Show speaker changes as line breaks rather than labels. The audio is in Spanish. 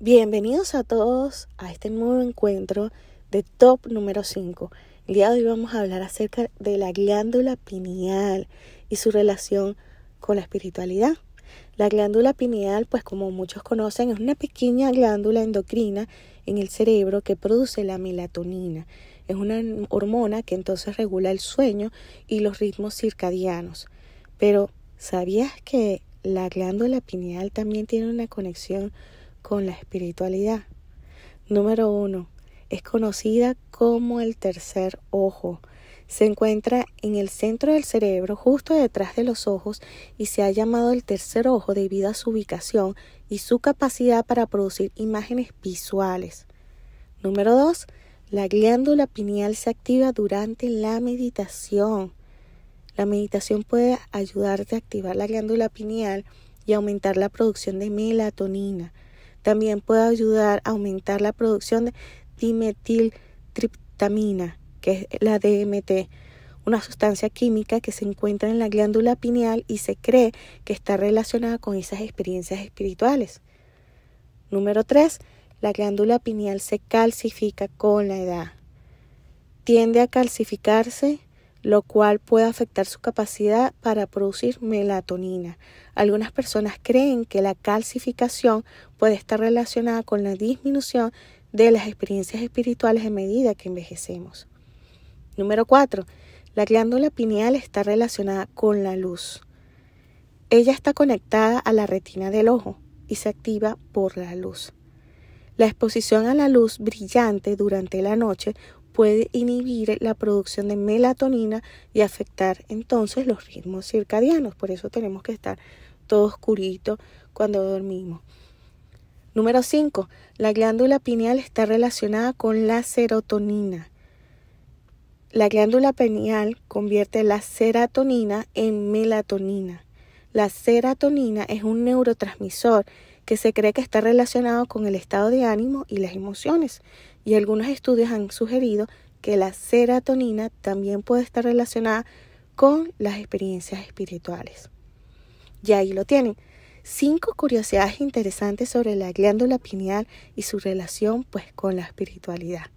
Bienvenidos a todos a este nuevo encuentro de Top número 5. El día de hoy vamos a hablar acerca de la glándula pineal y su relación con la espiritualidad. La glándula pineal, pues como muchos conocen, es una pequeña glándula endocrina en el cerebro que produce la melatonina. Es una hormona que entonces regula el sueño y los ritmos circadianos. Pero, ¿sabías que la glándula pineal también tiene una conexión con la espiritualidad. Número 1. Es conocida como el tercer ojo. Se encuentra en el centro del cerebro, justo detrás de los ojos, y se ha llamado el tercer ojo debido a su ubicación y su capacidad para producir imágenes visuales. Número 2. La glándula pineal se activa durante la meditación. La meditación puede ayudarte a activar la glándula pineal y aumentar la producción de melatonina, también puede ayudar a aumentar la producción de dimetiltriptamina, que es la DMT, una sustancia química que se encuentra en la glándula pineal y se cree que está relacionada con esas experiencias espirituales. Número 3. La glándula pineal se calcifica con la edad. Tiende a calcificarse lo cual puede afectar su capacidad para producir melatonina. Algunas personas creen que la calcificación puede estar relacionada con la disminución de las experiencias espirituales a medida que envejecemos. Número 4. La glándula pineal está relacionada con la luz. Ella está conectada a la retina del ojo y se activa por la luz. La exposición a la luz brillante durante la noche puede inhibir la producción de melatonina y afectar entonces los ritmos circadianos. Por eso tenemos que estar todo oscurito cuando dormimos. Número 5. La glándula pineal está relacionada con la serotonina. La glándula pineal convierte la serotonina en melatonina. La serotonina es un neurotransmisor que se cree que está relacionado con el estado de ánimo y las emociones. Y algunos estudios han sugerido que la serotonina también puede estar relacionada con las experiencias espirituales. Y ahí lo tienen. Cinco curiosidades interesantes sobre la glándula pineal y su relación pues con la espiritualidad.